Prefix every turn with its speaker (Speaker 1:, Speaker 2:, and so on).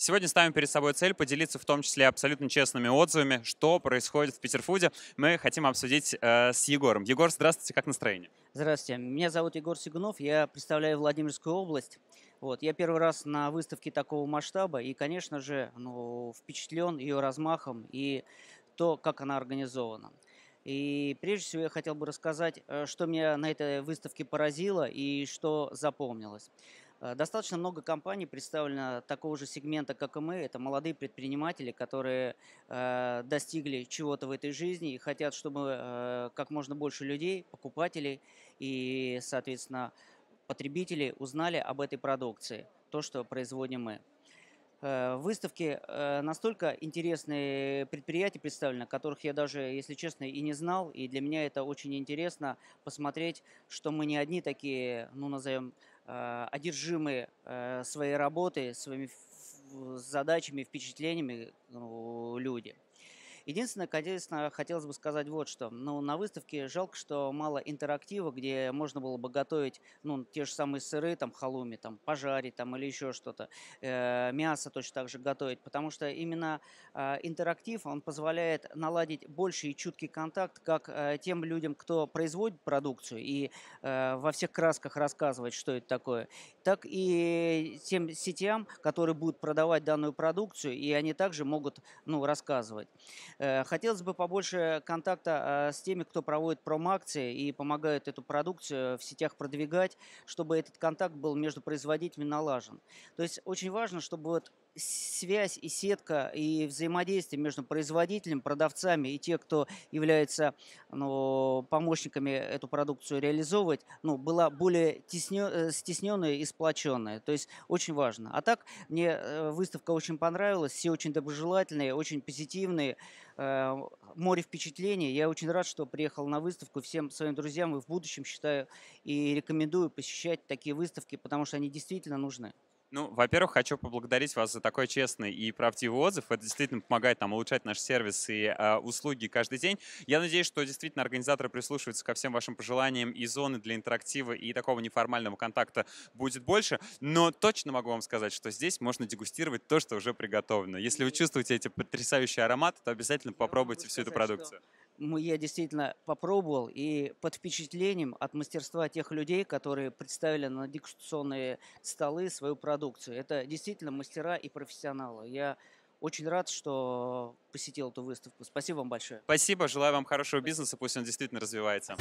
Speaker 1: Сегодня ставим перед собой цель поделиться в том числе абсолютно честными отзывами, что происходит в Питерфуде. Мы хотим обсудить э, с Егором. Егор, здравствуйте, как настроение?
Speaker 2: Здравствуйте, меня зовут Егор Сигунов, я представляю Владимирскую область. Вот, я первый раз на выставке такого масштаба и, конечно же, ну, впечатлен ее размахом и то, как она организована. И прежде всего я хотел бы рассказать, э, что меня на этой выставке поразило и что запомнилось. Э, достаточно много компаний представлено такого же сегмента, как и мы. Это молодые предприниматели, которые э, достигли чего-то в этой жизни и хотят, чтобы э, как можно больше людей, покупателей и, соответственно, потребителей узнали об этой продукции, то, что производим мы. Э, выставки э, настолько интересные предприятия представлены, которых я даже, если честно, и не знал. И для меня это очень интересно посмотреть, что мы не одни такие, ну, назовем, э, одержимые своей работой, своими задачами, впечатлениями ну, люди. Единственное, конечно, хотелось бы сказать вот что. Ну, на выставке жалко, что мало интерактива, где можно было бы готовить, ну, те же самые сыры, там, халуми, там, пожарить, там, или еще что-то. Э, мясо точно так же готовить, потому что именно э, интерактив, он позволяет наладить больше и чуткий контакт как э, тем людям, кто производит продукцию и э, во всех красках рассказывает, что это такое, так и тем сетям, которые будут продавать данную продукцию, и они также могут, ну, рассказывать. Э, хотелось бы побольше контакта э, с теми, кто проводит промакции и помогает эту продукцию в сетях продвигать, чтобы этот контакт был между производителями налажен. То есть очень важно, чтобы вот связь и сетка и взаимодействие между производителем, продавцами и те, кто является ну, помощниками эту продукцию реализовывать, ну, была более э, стесненная и сплоченная. То есть очень важно. А так мне э, выставка очень понравилась, все очень доброжелательные, очень позитивные, э, море впечатлений. Я очень рад, что приехал на выставку. Всем своим друзьям и в будущем считаю и рекомендую посещать такие выставки, потому что они действительно нужны.
Speaker 1: Ну, во-первых, хочу поблагодарить вас за такой честный и правдивый отзыв. Это действительно помогает нам улучшать наш сервис и э, услуги каждый день. Я надеюсь, что действительно организаторы прислушиваются ко всем вашим пожеланиям, и зоны для интерактива и такого неформального контакта будет больше. Но точно могу вам сказать, что здесь можно дегустировать то, что уже приготовлено. Если вы чувствуете эти потрясающие ароматы, то обязательно попробуйте всю эту продукцию
Speaker 2: я действительно попробовал и под впечатлением от мастерства тех людей, которые представили на дегустационные столы свою продукцию. Это действительно мастера и профессионалы. Я очень рад, что посетил эту выставку. Спасибо вам большое.
Speaker 1: Спасибо, желаю вам хорошего Спасибо. бизнеса, пусть он действительно развивается.